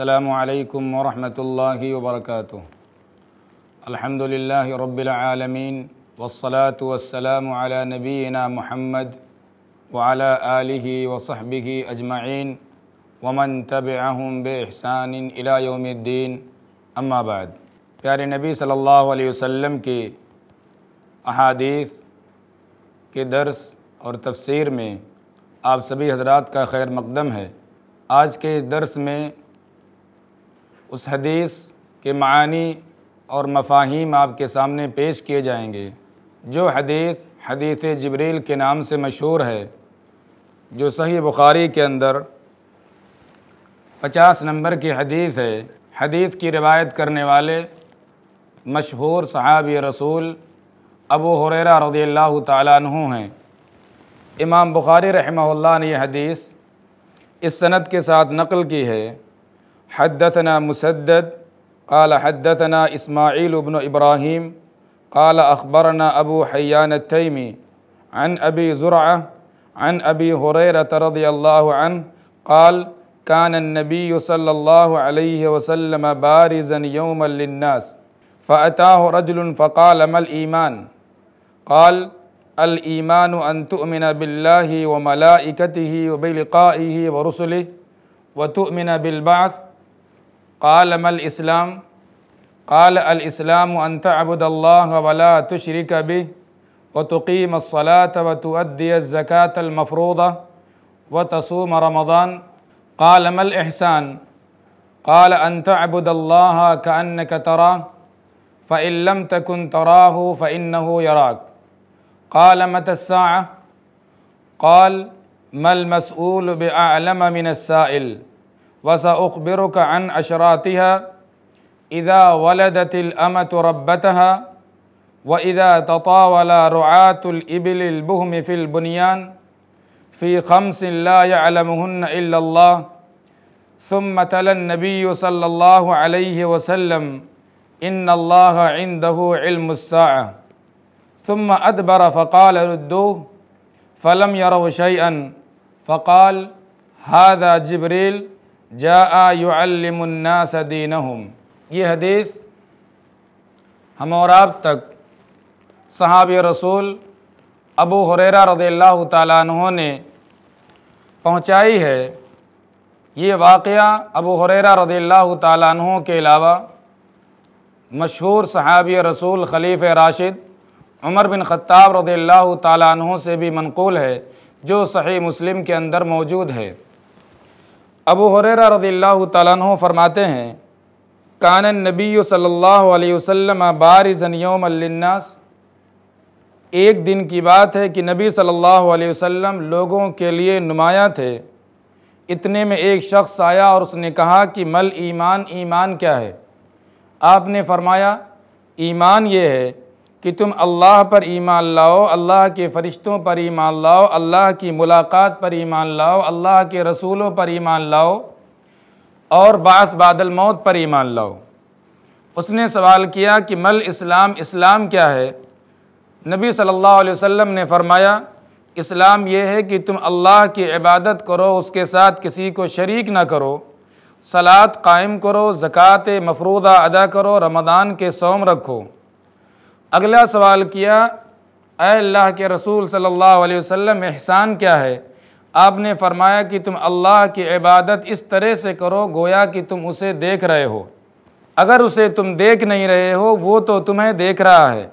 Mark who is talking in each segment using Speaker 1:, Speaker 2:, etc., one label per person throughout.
Speaker 1: السلام عليكم ورحمة الله وبركاته الحمد لله رب العالمين والصلاة والسلام على نبينا محمد وعلى آله وصحبه أجمعين ومن تبعهم بإحسان إلى يوم الدين أما بعد प्यारे नबी सल्लल्लाहु अलैहि वसल्लम के अहादीस के दर्स और तफसीर में आप सभी हजरात का खैर मकदम है आज के दर्स में उस हदीस के मानी और मफाहिम आपके सामने पेश किए जाएंगे जो हदीस हदीस जबरील के नाम से मशहूर है जो सही बुखारी के अंदर पचास नंबर की हदीस है हदीस की रिवायत करने वाले मशहूर साहब रसूल अबू हुरैरा रदी अल्लाह हैं इमाम बुखारी रहमल्ला ने यह हदीस इस सनद के साथ नकल की है حدثنا مسدد قال حدثنا إسماعيل بن إبراهيم قال أخبرنا أبو حيان التيمي عن أبي زرعة عن أبي هريرة رضي الله عنه قال كان النبي صلى الله عليه وسلم بارزا يوما للناس فأتاه رجل فقال ما الإيمان قال الإيمان أن تؤمن بالله وملائكته وبلقائه ورسله وتؤمن بالبعث قال ما الإسلام قال الإسلام أن تعبد الله ولا تشرك به وتقيم الصلاة وتؤدي الزكاة المفروضة وتصوم رمضان قال ما الإحسان قال أن تعبد الله كأنك تراه فإن لم تكن تراه فإنه يراك قال متى الساعة قال ما المسؤول بأعلم من السائل وسأخبرك عن أشراتها إذا ولدت الأمة ربتها وإذا تطاول رعاة الإبل البهم في البنيان في خمس لا يعلمهن إلا الله ثم تلا النبي صلى الله عليه وسلم إن الله عنده علم الساعة ثم أدبر فقال ردوه فلم يروا شيئا فقال هذا جبريل जामन्नासदीन हम ये हदीस हम और आप तक सहाब रसूल अबू हुरेरा रदील्ला तु ने पहुँचाई है ये वाक़ अबू हुरेरा रदील्ला तु के अलावा मशहूर सहाबी रसूल खलीफ राशिद उमर बिन ख़त्ताब रदील्ला तु से भी मनकूल है जो सही मुस्लिम के अंदर मौजूद है अबू हुररा रदील्ला तु फरमाते हैं कान नबी सल्ला वसम बारिजन एक दिन की बात है कि नबी सल्लल्लाहु अलैहि वसल्लम लोगों के लिए नुमाया थे इतने में एक शख्स आया और उसने कहा कि मल ईमान ईमान क्या है आपने फरमाया ईमान ये है कि तुम अल्लाह पर ईमान लाओ अल्लाह के फ़रिश्तों पर ईमान लाओ अल्लाह की मुलाकात पर ईमान लाओ अल्लाह के रसूलों पर ईमान लाओ और बास बादल मौत पर ईमान लाओ उसने सवाल किया कि मल इस्लाम इस्लाम क्या है नबी सल्लल्लाहु अलैहि वसल्लम ने फरमाया इस्लाम यह है कि तुम अल्लाह की इबादत करो उसके साथ किसी को शरीक ना करो सलात कायम करो ज़क़़त मफरूदा अदा करो रमदान के सोम रखो अगला सवाल किया अल्लाह के रसूल सल्लल्लाहु अलैहि वसल्लम एहसान क्या है आपने फरमाया कि तुम अल्लाह की इबादत इस तरह से करो गोया कि तुम उसे देख रहे हो अगर उसे तुम देख नहीं रहे हो वो तो तुम्हें देख रहा है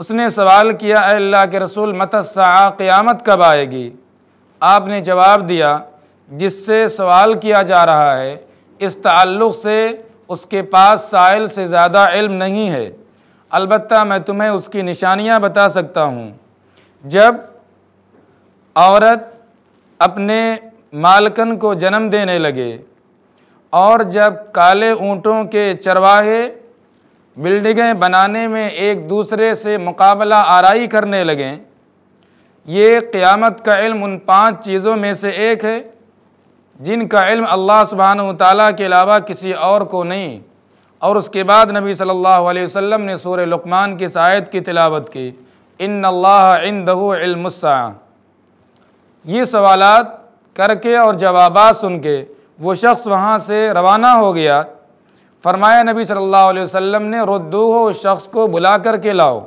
Speaker 1: उसने सवाल किया अल्लाह के रसूल मतसा क़यामत कब आएगी आपने जवाब दिया जिससे सवाल किया जा रहा है इस ताल्लुक़ से उसके पास साइल से ज़्यादा इल्म नहीं है अलबत् मैं तुम्हें उसकी निशानियाँ बता सकता हूँ जब औरत अपने मालकन को जन्म देने लगे और जब काले ऊँटों के चरवाहे बिल्डिंगें बनाने में एक दूसरे से मुकाबला आराई करने लगें ये क़्यामत का इल्म उन पांच चीज़ों में से एक है जिनका इल्म अल्लाह सुबहान तला के अलावा किसी और को नहीं और उसके बाद नबी सल्लल्लाहु अलैहि वसल्लम ने सूर लकमान की शायद की तिलावत की इन अल्लाह इन ये सवाल करके और जवाबात सुन के वो शख्स वहाँ से रवाना हो गया फरमाया नबी सल्लल्लाहु अलैहि वसल्लम ने रद्दू उस शख्स को बुला कर के लाओ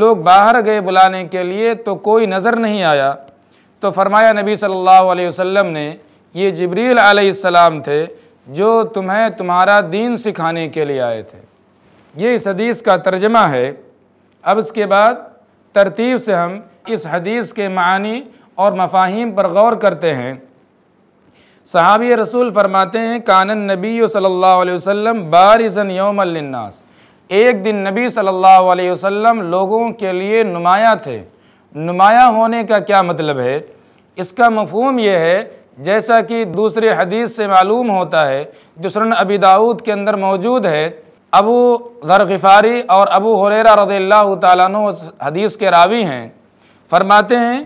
Speaker 1: लोग बाहर गए बुलाने के लिए तो कोई नज़र नहीं आया तो फरमाया नबी सल्लल्लाहु अलैहि वसल्लम ने ये जबरील आसमाम थे जो तुम्हें तुम्हारा दीन सिखाने के लिए आए थे ये इस हदीस का तर्जमा है अब इसके बाद तरतीब से हम इस हदीस के मानी और मफाहिम पर गौर करते हैं सहाबी रसूल फरमाते हैं कानन नबी सल्लल्लाहु अलैहि वसल्लम बारिजन यौमलनास एक दिन नबी सल्लल्लाहु अलैहि वसल्लम लोगों के लिए नुमाया थे नुमाया होने का क्या मतलब है इसका मफहम यह है जैसा कि दूसरे हदीस से मालूम होता है जो अबी दाऊद के अंदर मौजूद है अबू धरगफ़ारी और अबू हुरेरा रदील्ला तु हदीस के रावी हैं फरमाते हैं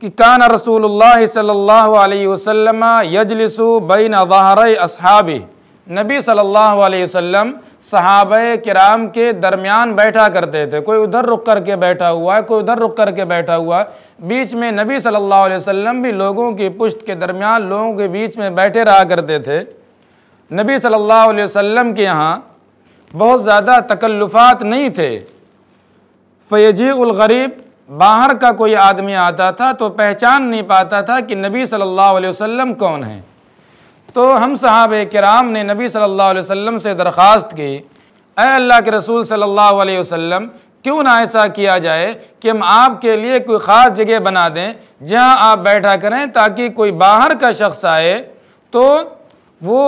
Speaker 1: कि कान रसूलुल्लाह सल्लल्लाहु अलैहि वसल्लम यजलिसु बैन ज़हर असहाबी नबी सल्लल्लाहु अलैहि वसल्लम सहाब कराम के दरमियान बैठा करते थे कोई उधर रुक करके बैठा हुआ है कोई उधर रुक करके बैठा हुआ है बीच में नबी सल्लल्लाहु अलैहि वसल्लम भी लोगों की पुष्ट के दरमियान लोगों के बीच में बैठे रहा करते थे नबी सल्लल्लाहु अलैहि वसल्लम के यहाँ बहुत ज़्यादा तकल्लुफात नहीं थे फैजी उलगरीब बाहर का कोई आदमी आता था तो पहचान नहीं पाता था कि नबी सल्ला वम कौन हैं तो हम साहब कराम ने नबी सल्लल्लाहु अलैहि वसल्लम से दरख्वास्त की अल्लाह के रसूल सल्लल्लाहु अलैहि वसल्लम क्यों ना ऐसा किया जाए कि हम आपके लिए कोई ख़ास जगह बना दें जहां आप बैठा करें ताकि कोई बाहर का शख्स आए तो वो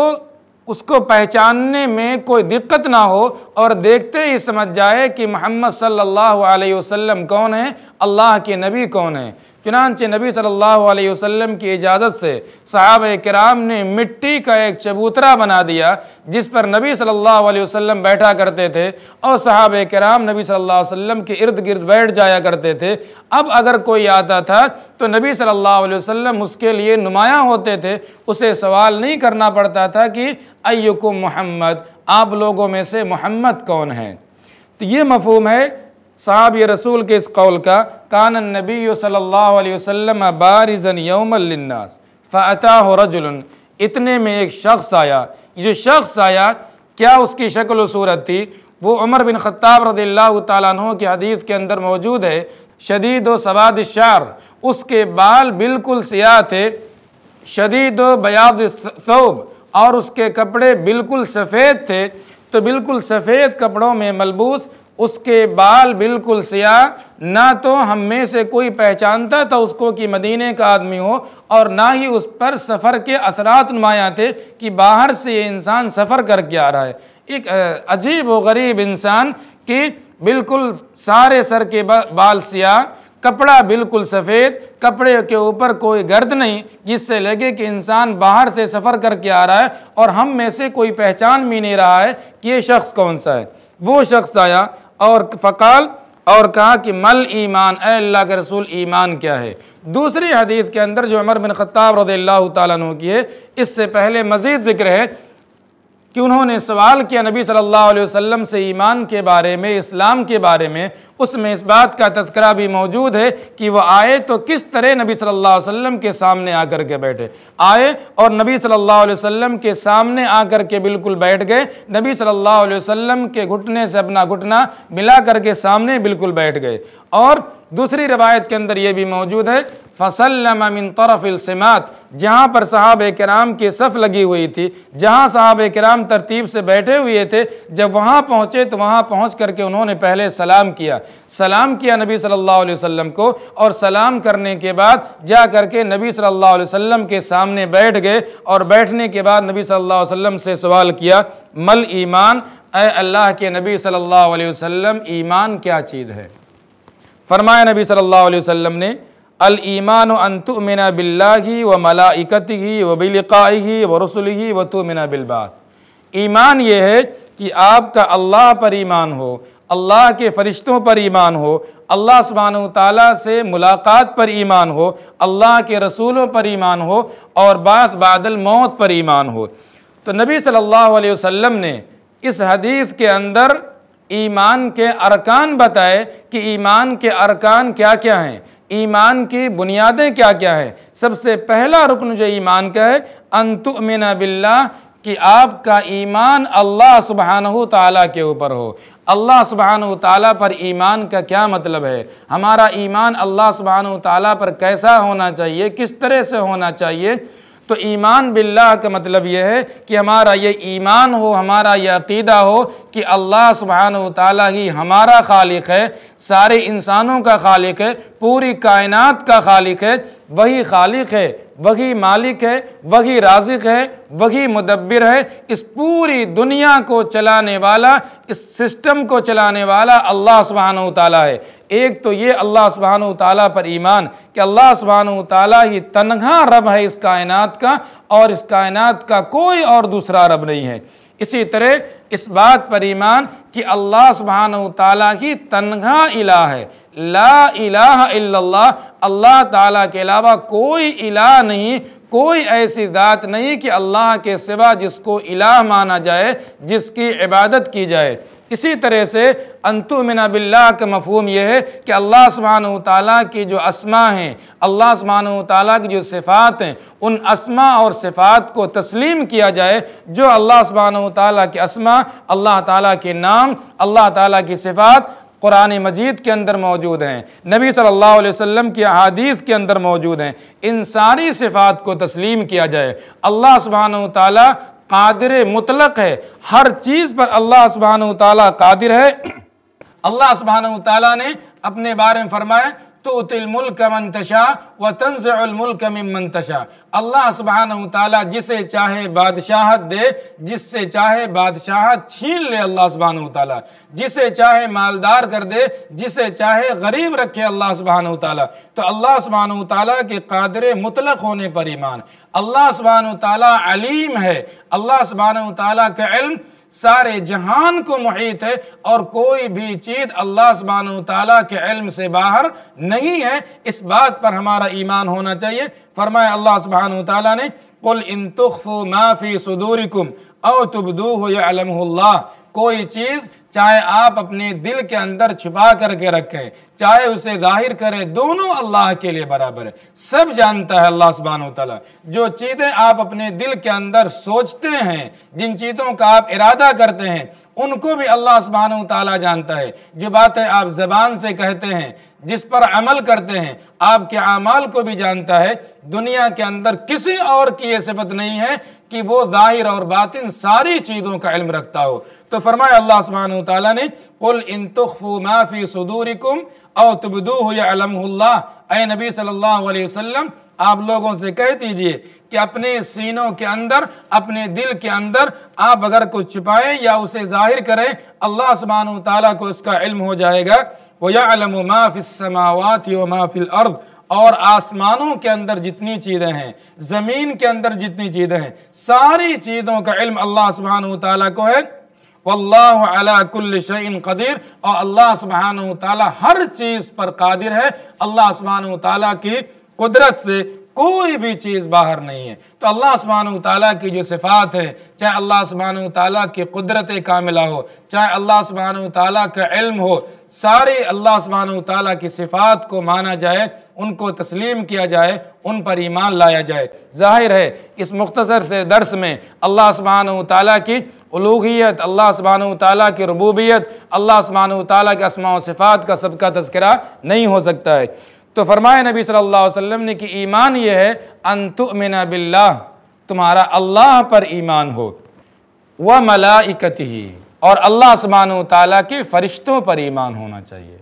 Speaker 1: उसको पहचानने में कोई दिक्कत ना हो और देखते ही समझ जाए कि मोहम्मद सल्लल्लाहु अलैहि वसल्लम कौन है अल्लाह के नबी कौन है चुनानच नबी सल्लल्लाहु अलैहि वसल्लम की इजाज़त से साहब कराम ने मिट्टी का एक चबूतरा बना दिया जिस पर नबी सल्लल्लाहु अलैहि वसल्लम बैठा करते थे और साहब कराम नबी सल्लल्लाहु अलैहि वसल्लम के इर्द गिर्द बैठ जाया करते थे अब अगर कोई आता था तो नबी सल्लल्लाहु अलैहि वसल्लम उसके लिए नुमाया होते थे उसे सवाल नहीं करना पड़ता था कि अयुकुम मोहम्मद आप लोगों में से मोहम्मद कौन है तो ये मफहम है साहब ये रसूल के इस कौल का कान नबी सल्ला बारिजन यौमल्नास फ़ता रजुल इतने में एक शख्स आया ये जो शख्स आया क्या उसकी शक्ल सूरत थी वो उमर बिन ख़त्ताब रदील्ला तु की हदीस के अंदर मौजूद है शदीद सवाद शार उसके बाल बिल्कुल सियाह थे शदीद बयाज सौब और उसके कपड़े बिल्कुल सफ़ेद थे तो बिल्कुल सफ़ेद कपड़ों में मलबूस उसके बाल बिल्कुल सियाह ना तो हम में से कोई पहचानता था उसको कि मदीने का आदमी हो और ना ही उस पर सफ़र के असरात नुमाया थे कि बाहर से ये इंसान सफ़र करके आ रहा है एक अजीब व गरीब इंसान कि बिल्कुल सारे सर के बाल सियाह कपड़ा बिल्कुल सफ़ेद कपड़े के ऊपर कोई गर्द नहीं जिससे लगे कि इंसान बाहर से सफ़र करके आ रहा है और हम में से कोई पहचान भी नहीं रहा है कि ये शख्स कौन सा है वो शख्स आया और फ़काल और कहा कि मल ईमान अल्लाह के रसूल ईमान क्या है दूसरी हदीस के अंदर जो अमर बिन खत्ताब रदी अल्लाह तु की है इससे पहले मज़ीद ज़िक्र है कि उन्होंने सवाल किया नबी सल्लल्लाहु अलैहि वसल्लम से ईमान के बारे में इस्लाम के बारे में उसमें इस बात का तस्करा भी मौजूद है कि वह आए तो किस तरह नबी सल्लल्लाहु अलैहि वसल्लम के सामने आकर के बैठे आए और नबी सल्लल्लाहु अलैहि वसल्लम के सामने आकर के बिल्कुल बैठ गए नबी सल्लल्लाहु अलैहि वसल्लम के घुटने से अपना घुटना मिला करके सामने बिल्कुल बैठ गए और दूसरी रवायत के अंदर ये भी मौजूद है फसलम तरफ़िलसमात जहाँ पर साहब कराम की सफ़ लगी हुई थी जहाँ साहब कराम तरतीब से बैठे हुए थे जब वहाँ पहुँचे तो वहाँ पहुँच करके उन्होंने पहले सलाम किया सलाम किया नबी सल्लल्लाहु अलैहि वसल्लम को और सलाम करने के बाद जा करके नबी सल्लल्लाहु अलैहि वसल्लम के सामने बैठ गए और बैठने के बाद नबी सल्ला अलैहि से सवाल किया मल ईमान अल्लाह के नबी सल्ला अलैहि ईमान क्या चीज़ है फरमाया नबी सल्लल्लाहु अलैहि वसल्लम ने अल ईमान अनतुमिना बिल्ला व ही व बिलकाही व रसुलही व तुमिना बिलबास ईमान ये है कि आपका अल्लाह पर ईमान हो अल्लाह के फरिश्तों पर ईमान हो अल्लाह सुबहान ताली से मुलाकात पर ईमान हो अल्लाह के रसूलों पर ईमान हो और बास बादल मौत पर ईमान हो तो नबी सल्लल्लाहु अलैहि वसल्लम ने इस हदीस के अंदर ईमान के अरकान बताए कि ईमान के अरकान क्या क्या हैं ईमान की बुनियादें क्या क्या हैं सबसे पहला रुकन जो ईमान का है अंतुमिना बिल्ला कि आपका ईमान अल्लाह सुबहान ताला के ऊपर हो अल्लाह सुबहान ताला पर ईमान का क्या मतलब है हमारा ईमान अल्लाह सुबहान ताला पर कैसा होना चाहिए किस तरह से होना चाहिए तो ईमान बिल्ला का मतलब यह है कि हमारा ये ईमान हो हमारा ये अकीदा हो कि अल्लाह सुबहान ताली ही हमारा खालिक है सारे इंसानों का खालिक है पूरी कायनात का खालिक है वही खालिक है वही मालिक है वही राजिक है वही मुदब्बिर है इस पूरी दुनिया को चलाने वाला इस सिस्टम को चलाने वाला अल्लाह सुबहान ताला है एक तो ये अल्लाह सुबहान ताला पर ईमान कि अल्लाह सुबहान ताला ही तनहा रब है इस कायनात का और इस कायनात का कोई और दूसरा रब नहीं है इसी तरह इस बात पर ईमान कि अल्लाह सुबहान ताला ही तनहा इला है ला इलाह अल्लाह ताला के अलावा कोई इला नहीं कोई ऐसी ज़ात नहीं कि अल्लाह के सिवा जिसको इलाह माना जाए जिसकी इबादत की जाए इसी तरह से अंतु मिना बिल्ला का मफहम यह है कि अल्लाह सुबहान ताली की जो असमा हैं अल्लाह सुबहान ताली की जो सिफ़ात हैं उन असमा और सिफ़ात को तस्लीम किया जाए जो अल्लाह सुबहान ताली के असमा अल्लाह ताली के नाम अल्लाह ताली की सिफ़ात कुरान मजीद के अंदर मौजूद हैं नबी सल्लल्लाहु अलैहि वसल्लम की अहादीस के अंदर मौजूद हैं इन सारी सिफ़ात को तस्लीम किया जाए अल्लाह सुबहान ताली कादिर मुतलक है हर चीज़ पर अल्लाह सुबहान तदिर कादिर है अल्लाह सुबहान ताली ने अपने बारे में फरमाया अल्लाह जिसे चाहे बादशाहत दे जिससे चाहे बादशाहत छीन ले अल्लाह सुबहान जिसे चाहे मालदार कर दे जिसे चाहे गरीब रखे अल्लाह सुबहान तो अल्लाह सुबहान के कादर मुतलक होने पर ईमान अल्लाह सुबहान तलीम अलीम है अल्लाह सुबहान तला का सारे जहान को मुहित है और कोई भी चीज़ अल्लाह सुबहान तला के इल्म से बाहर नहीं है इस बात पर हमारा ईमान होना चाहिए फरमाए अल्लाह सुबहान तला ने कुल इन तुखफ़ु माफ़ी सुदूरिकुम औ तबदूह हो कोई चीज चाहे आप अपने दिल के अंदर छुपा करके रखें चाहे उसे जाहिर करें दोनों अल्लाह के लिए बराबर है सब जानता है अल्लाह सुबहान तला जो चीज़ें आप अपने दिल के अंदर सोचते हैं जिन चीज़ों का आप इरादा करते हैं उनको भी अल्लाह सुबहान तला जानता है जो बातें आप जबान से कहते हैं जिस पर अमल करते हैं आपके अमाल को भी जानता है दुनिया के अंदर किसी और की यह सिफत नहीं है कि वो जाहिर और बातिन सारी चीज़ों का इल्म रखता हो तो फरमाया अल्लाह सुबहान तला ने कुल इन तुखफू माफ़ी सदूरिकुम नबी सल्लल्लाहु अलैहि वसल्लम आप लोगों से कह दीजिए कि अपने सीनों के अंदर अपने दिल के अंदर आप अगर कुछ छुपाएं या उसे जाहिर करें अल्लाह सुबहान तला को उसका इल्म हो जाएगा वो माफ़िसमावात व माफ़िल अर्द और आसमानों के अंदर जितनी चीज़ें हैं ज़मीन के अंदर जितनी चीज़ें हैं सारी चीज़ों का इल्म अल्लाह सुबहान तला को है वल्लाकुल्लिन कदीर और अल्लाह व तआला हर चीज़ पर कादिर है अल्लाह व तआला की कुदरत से कोई भी चीज़ बाहर नहीं है तो अल्लाह सुबहान ताली की जो सिफ़ात है चाहे अल्लाह सुबहान ताली की कुदरत कामिला हो चाहे अल्लाह सुबहान ताली का इल्म हो सारी अल्लाह सुबहान ताली की सिफ़ात को माना जाए उनको तस्लीम किया जाए उन पर ईमान लाया जाए जाहिर है इस मुख्तसर से दर्स में अल्लाह सुबहान ताली की उलूहियत अल्लाह सुबहान ताली की रबूबियत अल्लाह सुबहान ताली के असमा सिफ़ात का सबका तस्करा नहीं हो सकता है तो फरमाए नबी सल्लल्लाहु अलैहि वसल्लम ने कि ईमान ये है अनतुमिना बिल्ला तुम्हारा अल्लाह पर ईमान हो व मलाइकत ही और अल्लाह सुबहान ताली के फ़रिश्तों पर ईमान होना चाहिए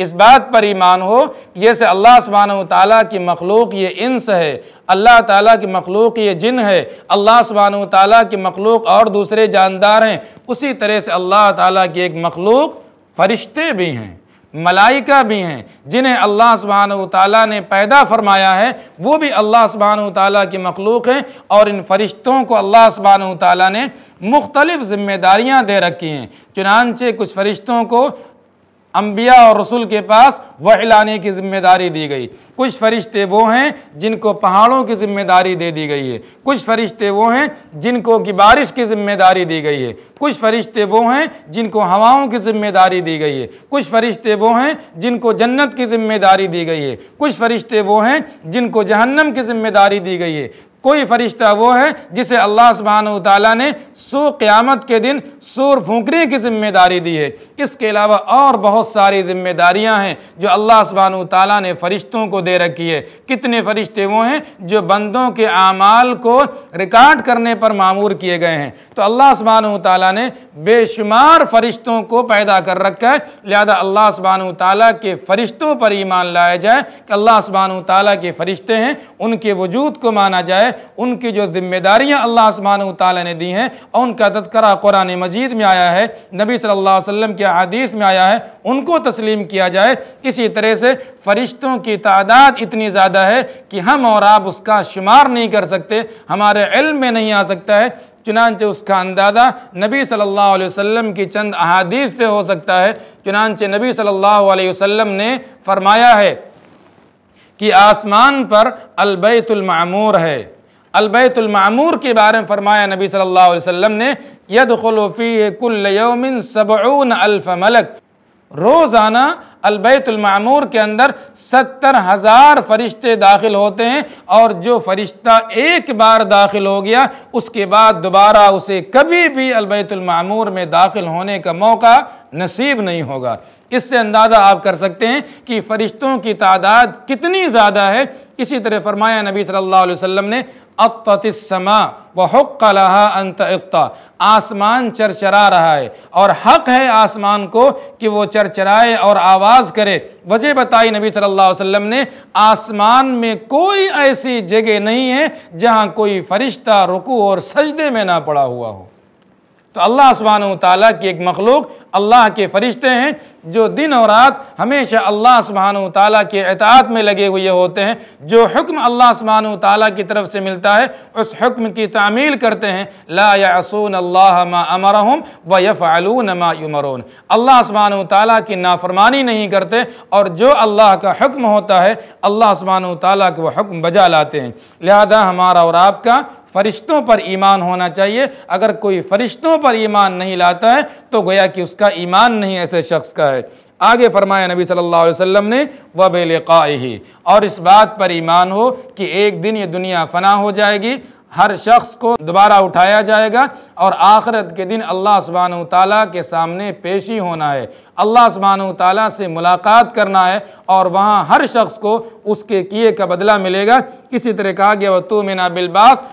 Speaker 1: इस बात पर ईमान हो कि जैसे अल्लाह सुबहान ताली की मखलूक ये इंस है अल्लाह ताला की मखलूक ये जिन है अल्लाह सुबहान ताली की मखलूक और दूसरे जानदार हैं उसी तरह से अल्लाह ताला की एक मखलूक फरिश्ते भी हैं मलाइका भी हैं जिन्हें अल्लाह सुबहान ताली ने पैदा फरमाया है वो भी अल्लाह सुबहान ताली की मखलूक हैं और इन फरिश्तों को अल्लाह सुबहान ताली ने मुख्तलिफ़ ज़िम्मेदारियाँ दे रखी हैं चुनानचे कुछ फरिश्तों को अम्बिया और रसूल के पास वह लाने की जिम्मेदारी दी गई कुछ फरिश्ते वो हैं जिनको पहाड़ों की जिम्मेदारी दे दी गई है कुछ फरिश्ते वो हैं जिनको कि बारिश की जिम्मेदारी दी गई है कुछ फरिश्ते वो हैं जिनको हवाओं की जिम्मेदारी दी गई है कुछ फरिश्ते वो हैं जिनको जन्नत की जिम्मेदारी दी गई है कुछ फरिश्ते वो हैं जिनको जहन्नम की जिम्मेदारी दी गई है कोई फ़रिश्ता वो है जिसे अल्लाह सुबहान तला ने सो क़्यामत के दिन सूर फूकने की जिम्मेदारी दी है इसके अलावा और बहुत सारी जिम्मेदारियां हैं जो अल्लाह सुबहान तला ने फ़रिश्तों को दे रखी है कितने फ़रिश्ते वो हैं जो बंदों के आमाल को रिकॉर्ड करने पर मामूर किए गए हैं तो अल्लाह सुबहान तला ने बेशुमार फ़रिश्तों को पैदा कर रखा है लिहाजा अल्लाह सुबहान तला के फ़रिश्तों पर ईमान लाया जाए कि अल्लाह सुबहान तला के फ़रिश्ते हैं उनके वजूद को माना जाए उनकी जो ज़िम्मेदारियाँ अल्लाह आसमान ने दी हैं और उनका तस्करा कुरान मजीद में आया है नबी सल्लल्लाहु अलैहि वसल्लम के हदीस में आया है उनको तस्लीम किया जाए इसी तरह से फ़रिश्तों की तादाद इतनी ज़्यादा है कि हम और आप उसका शुमार नहीं कर सकते हमारे इल्म में नहीं आ सकता है चुनानचे उसका अंदाज़ा नबी सल्लल्लाहु अलैहि वसल्लम की चंद अहादीस से हो सकता है चुनानच नबी सल्लल्लाहु अलैहि वसल्लम ने फरमाया है कि आसमान पर अलबैतुलमूर है अलबैतुलमामूर के बारे में फरमाया नबी सल्लल्लाहु अलैहि वसल्लम ने यद खलोफ़ी कुल यौमिन सबून अल्फ मलक रोज़ाना अलबैतुलमामूर के अंदर सत्तर हज़ार फरिश्ते दाखिल होते हैं और जो फरिश्ता एक बार दाखिल हो गया उसके बाद दोबारा उसे कभी भी अलबैतुलमामूर में दाखिल होने का मौका नसीब नहीं होगा इससे अंदाज़ा आप कर सकते हैं कि फ़रिश्तों की तादाद कितनी ज़्यादा है इसी तरह फरमाया नबी सल्लल्लाहु अलैहि वसल्लम ने अतसमा व हक़लहा अंतता आसमान चरचरा रहा है और हक़ है आसमान को कि वो चरचराए और आवाज़ करे वजह बताई नबी सल्लल्लाहु अलैहि वसल्लम ने आसमान में कोई ऐसी जगह नहीं है जहाँ कोई फ़रिश्ता रुकू और सजदे में ना पड़ा हुआ हो तो अल्लाह सुबहान ताली की एक मखलूक अल्लाह के फरिश्ते हैं जो दिन और रात हमेशा अल्लाह सुबहान ताली के अतात में लगे हुए होते हैं जो हुक्म अल्लाह सुबहान ताली की तरफ से मिलता है उस हुक्म की तामील करते हैं ला यासून अल्लाह मा अमरहम व यफ़ालून मा युमरून अल्लाह सुबहान ताली की नाफरमानी नहीं करते और जो अल्लाह का हुक्म होता है अल्लाह सुबहान ताली के वह हुक्म बजा लाते हैं लिहाजा हमारा और आपका फरिश्तों पर ईमान होना चाहिए अगर कोई फरिश्तों पर ईमान नहीं लाता है तो गोया कि उसका ईमान नहीं ऐसे शख्स का है आगे फरमाया नबी सल्लल्लाहु अलैहि वसल्लम ने वबेलका ही और इस बात पर ईमान हो कि एक दिन ये दुनिया फना हो जाएगी हर शख्स को दोबारा उठाया जाएगा और आखरत के दिन अल्लाह सुबहान ताली के सामने पेशी होना है अल्लाह सुबहान ताली से मुलाकात करना है और वहाँ हर शख्स को उसके किए का बदला मिलेगा इसी तरह कहा गया वतु मिना बिलबास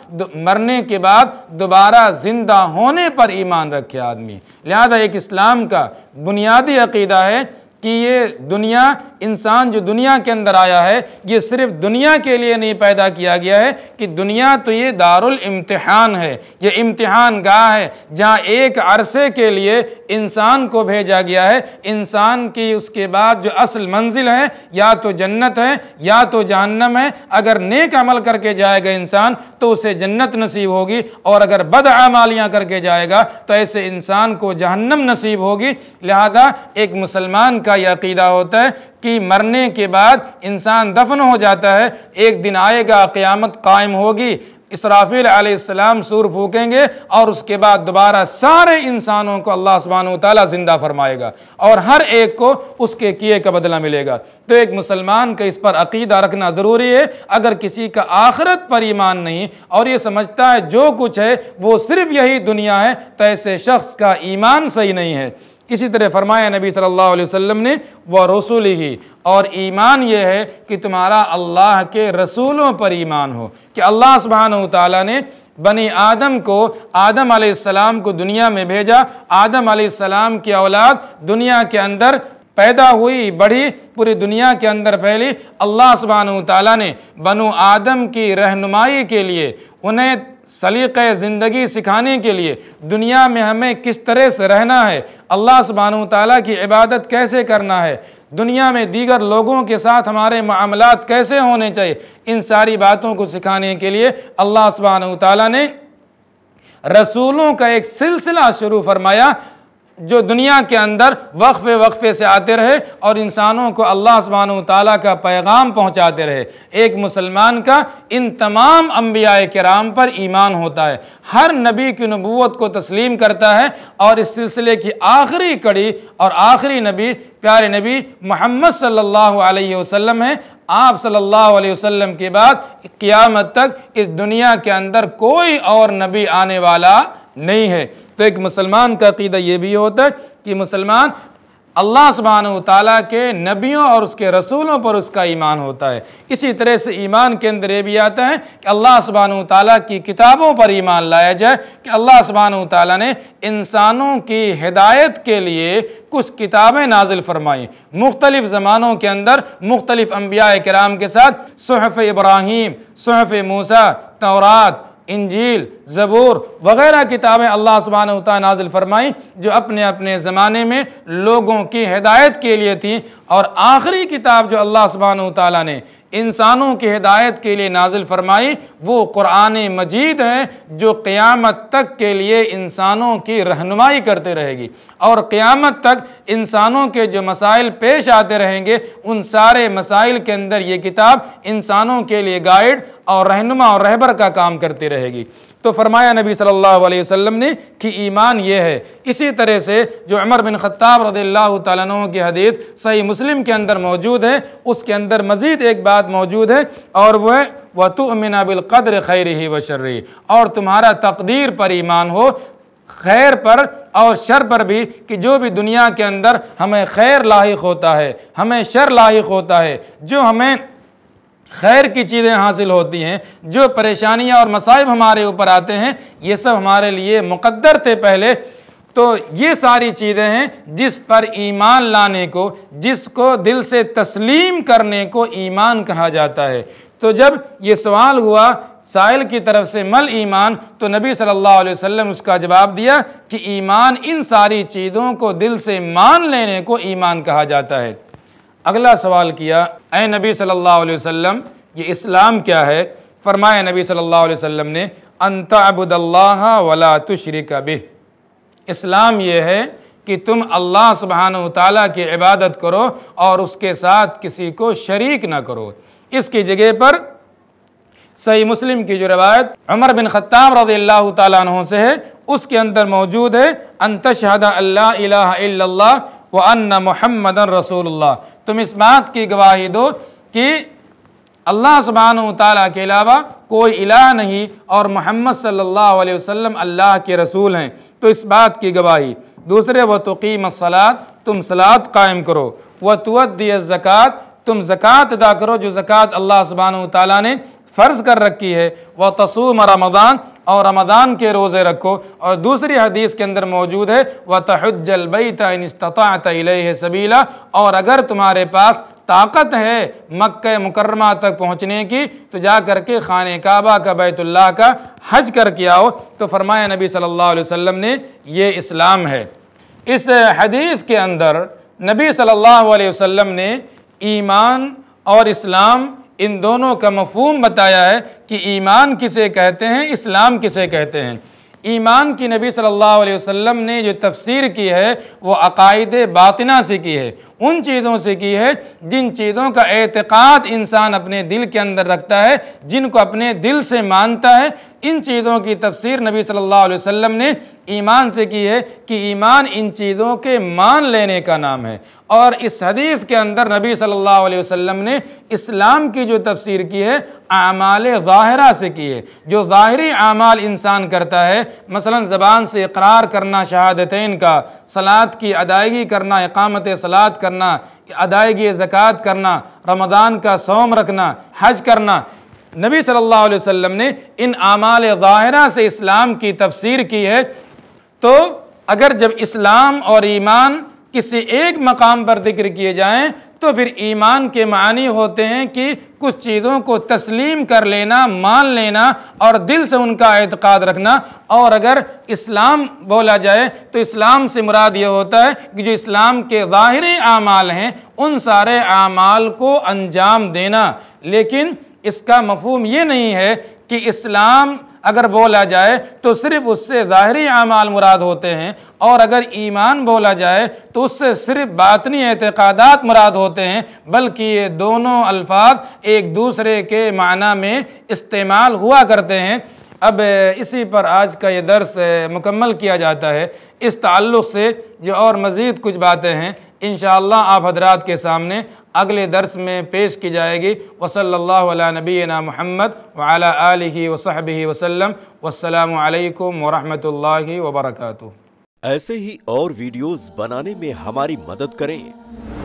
Speaker 1: मरने के बाद दोबारा ज़िंदा होने पर ईमान रखे आदमी लिहाजा एक इस्लाम का बुनियादी अकीदा है कि ये दुनिया इंसान जो दुनिया के अंदर आया है ये सिर्फ दुनिया के लिए नहीं पैदा किया गया है कि दुनिया तो ये दारुल इम्तिहान है ये इम्तिहान गाह है जहाँ एक अरसे के लिए इंसान को भेजा गया है इंसान की उसके बाद जो असल मंजिल है या तो जन्नत है या तो जहन्नम है अगर नेक अमल करके जाएगा इंसान तो उसे जन्नत नसीब होगी और अगर बद करके जाएगा तो ऐसे इंसान को जहन्नम नसीब होगी लिहाजा एक मुसलमान का का यह अकीदा होता है कि मरने के बाद इंसान दफन हो जाता है एक दिन आएगा क़यामत कायम होगी इसराफील आसमाम सूर फूकेंगे और उसके बाद दोबारा सारे इंसानों को अल्लाह सुबहान ताली ज़िंदा फरमाएगा और हर एक को उसके किए का बदला मिलेगा तो एक मुसलमान का इस पर अकीदा रखना ज़रूरी है अगर किसी का आखरत पर ईमान नहीं और ये समझता है जो कुछ है वो सिर्फ यही दुनिया है तो ऐसे शख्स का ईमान सही नहीं है इसी तरह फरमाया नबी सल्लल्लाहु अलैहि वसल्लम ने व रसूल ही और ईमान ये है कि तुम्हारा अल्लाह के रसूलों पर ईमान हो कि अल्लाह सुबहान ताली ने बनी आदम को आदम आसमाम को दुनिया में भेजा आदम आसमाम की औलाद दुनिया के अंदर पैदा हुई बढ़ी पूरी दुनिया के अंदर फैली अल्लाह सुबहान ताली ने बनु आदम की रहनुमाई के लिए उन्हें सलीक़ ज़िंदगी सिखाने के लिए दुनिया में हमें किस तरह से रहना है अल्लाह सुबहान तला की इबादत कैसे करना है दुनिया में दीगर लोगों के साथ हमारे मामला कैसे होने चाहिए इन सारी बातों को सिखाने के लिए अल्लाह सुबहान ताली ने रसूलों का एक सिलसिला शुरू फरमाया जो दुनिया के अंदर वक्फ़े वक्फ़े से आते रहे और इंसानों को अल्लाह सुबहान ताली का पैगाम पहुँचाते रहे एक मुसलमान का इन तमाम अम्बिया कराम पर ईमान होता है हर नबी की नबूत को तस्लीम करता है और इस सिलसिले की आखिरी कड़ी और आखिरी नबी प्यारे नबी मोहम्मद सल्लल्लाहु अलैहि वसल्लम आप सल्लल्लाहु अलैहि वसल्लम के बाद क्यामत तक इस दुनिया के अंदर कोई और नबी आने वाला नहीं है तो एक मुसलमान का अकीदा ये भी होता है कि मुसलमान अल्लाह सुबहान तला के नबियों और उसके रसूलों पर उसका ईमान होता है इसी तरह से ईमान के अंदर ये भी आता है कि अल्लाह सुबहान ताली की किताबों पर ईमान लाया जाए कि अल्लाह सुबहान ताली ने इंसानों की हिदायत के लिए कुछ किताबें नाजिल फरमाई मुख्तलिफ़ ज़मानों के अंदर मुख्तलिफ़ अम्बिया कराम के साथ सहफ़ इब्राहिम सहफ़ मूसा तौरात इंजील ज़बूर वगैरह किताबें अल्लाह सुबहान नाजिल फरमाई जो अपने अपने ज़माने में लोगों की हिदायत के लिए थी और आखिरी किताब जो अल्लाह सुबहान ताली ने इंसानों की हिदायत के लिए नाजिल फरमाई वो क़ुरान मजीद है जो क़यामत तक के लिए इंसानों की रहनुमाई करते रहेगी और क़यामत तक इंसानों के जो मसाइल पेश आते रहेंगे उन सारे मसाइल के अंदर ये किताब इंसानों के लिए गाइड और रहनुमा और रहबर का काम करती रहेगी तो फरमाया नबी सल्लल्लाहु अलैहि वसल्लम ने कि ईमान ये है इसी तरह से जो अमर बिन ख़त्ताब रदील्ला तु की हदीत सही मुस्लिम के अंदर मौजूद है उसके अंदर मज़ीद एक बात मौजूद है और वह व तो अमिना बिलकद्र खैर ही व शर्री और तुम्हारा तकदीर पर ईमान हो खैर पर और शर पर भी कि जो भी दुनिया के अंदर हमें खैर लाक होता है हमें शर लाक होता है जो हमें खैर की चीज़ें हासिल होती हैं जो परेशानियाँ और मसाइब हमारे ऊपर आते हैं ये सब हमारे लिए मुकद्दर थे पहले तो ये सारी चीज़ें हैं जिस पर ईमान लाने को जिसको दिल से तस्लीम करने को ईमान कहा जाता है तो जब ये सवाल हुआ साइल की तरफ से मल ईमान तो नबी सल्लल्लाहु अलैहि वसल्लम उसका जवाब दिया कि ईमान इन सारी चीज़ों को दिल से मान लेने को ईमान कहा जाता है अगला सवाल किया ए नबी सल्लल्लाहु अलैहि वसल्लम ये इस्लाम क्या है फरमाया नबी सल्लल्लाहु अलैहि वसल्लम ने अंत अंताबुदल्लाह वला तुशरिक बि इस्लाम ये है कि तुम अल्लाह सुबहान तला की इबादत करो और उसके साथ किसी को शरीक ना करो इसकी जगह पर सही मुस्लिम की जो रवायत अमर बिन ख़त्ताब रजी अल्लाह तहों से है उसके अंदर मौजूद है अंतशहदा अल्लाह व अन्न मोहम्मद रसूलुल्लाह तुम इस बात की गवाही दो कि अल्लाह सुबहान ताली के अलावा कोई इलाह नहीं और मोहम्मद सल्लल्लाहु अलैहि वसल्लम अल्लाह के रसूल हैं तो इस बात की गवाही दूसरे व तकीम सलात तुम सलात कायम करो व तुअ ज़क़़त तुम ज़क़़त अदा करो जो अल्लाह सुबहान ने फ़र्ज कर रखी है वह तसूम रमदान और रमदान के रोज़े रखो और दूसरी हदीस के अंदर मौजूद है वह तहजलबैतनस्तात सबीला और अगर तुम्हारे पास ताकत है मक् मुकरमा तक पहुँचने की तो जा कर के खान काबा का बैतुल्ला का हज करके आओ तो फरमाया नबी सल्ला अलैहि ने यह इस्लाम है इस हदीस के अंदर नबी सल्ला अलैहि ने ईमान और इस्लाम इन दोनों का मफहम बताया है कि ईमान किसे कहते हैं इस्लाम किसे कहते हैं ईमान की नबी सल्लल्लाहु अलैहि वसल्लम ने जो तफसीर की है वो अकायद बातना से की है उन चीज़ों से की है जिन चीज़ों का एतक़ाद इंसान अपने दिल के अंदर रखता है जिनको अपने दिल से मानता है इन चीज़ों की तफसीर नबी सल्लल्लाहु अलैहि वसल्लम ने ईमान से की है कि ईमान इन चीज़ों के मान लेने का नाम है और इस हदीस के अंदर नबी सल्लल्लाहु अलैहि वसल्लम ने इस्लाम की जो तफसीर की है आमाल ज़ाहरा से की है जो ज़ाहरी आमाल इंसान करता है मसलन ज़बान से इकरार करना शहादतन का सलात की अदायगी करना इकामत सलात करना अदायगी ज़क़़त करना रमज़ान का सोम रखना हज करना नबी सल्लल्लाहु अलैहि वसल्लम ने इन आमाल ज़ाहरा से इस्लाम की तफसीर की है तो अगर जब इस्लाम और ईमान किसी एक मकाम पर जिक्र किए जाएं तो फिर ईमान के मानी होते हैं कि कुछ चीज़ों को तस्लीम कर लेना मान लेना और दिल से उनका एतक़ाद रखना और अगर इस्लाम बोला जाए तो इस्लाम से मुराद ये होता है कि जो इस्लाम के ज़ाहिर आमाल हैं उन सारे आमाल को अंजाम देना लेकिन इसका मफहम ये नहीं है कि इस्लाम अगर बोला जाए तो सिर्फ उससे ज़ाहरी अमाल मुराद होते हैं और अगर ईमान बोला जाए तो उससे सिर्फ बातनी एतक़ादात मुराद होते हैं बल्कि ये दोनों अल्फाज एक दूसरे के माना में इस्तेमाल हुआ करते हैं अब इसी पर आज का ये दर्स मुकम्मल किया जाता है इस ताल्लुक़ से जो और मज़ीद कुछ बातें हैं इन आप हजरात के सामने अगले दर्स में पेश की जाएगी वसल्ला ना महमद वाला वसहब वसलम वालकम वरहमल वबरक ऐसे ही और वीडियोस बनाने में हमारी मदद करें